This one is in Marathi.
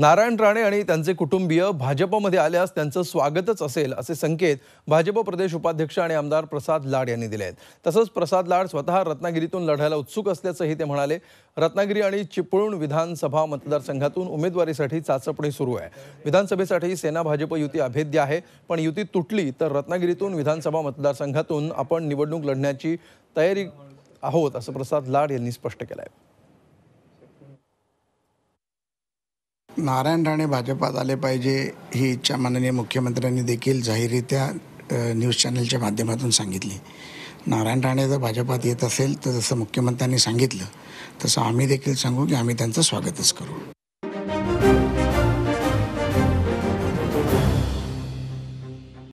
नारायण राणे आणि त्यांचे कुटुंबीय भाजपमध्ये आल्यास त्यांचं स्वागतच असेल असे संकेत भाजप प्रदेश उपाध्यक्ष आणि आमदार प्रसाद लाड यांनी दिले आहेत तसंच प्रसाद लाड स्वतः रत्नागिरीतून लढायला उत्सुक असल्याचंही ते म्हणाले रत्नागिरी आणि चिपळूण विधानसभा मतदारसंघातून उमेदवारीसाठी चाचपणी सुरू आहे विधानसभेसाठी सेना भाजप युती अभेद्य आहे पण युती तुटली तर रत्नागिरीतून विधानसभा मतदारसंघातून आपण निवडणूक लढण्याची तयारी आहोत असं प्रसाद लाड यांनी स्पष्ट केलं आहे नारायण राणे भाजपात आले पाहिजे ही इच्छा माननीय मुख्यमंत्र्यांनी देखील जाहीरित्या न्यूज चॅनलच्या माध्यमातून सांगितली नारायण राणे जर भाजपात येत असेल तर जसं मुख्यमंत्र्यांनी सांगितलं तसं आम्ही देखील सांगू की आम्ही त्यांचं स्वागतच करू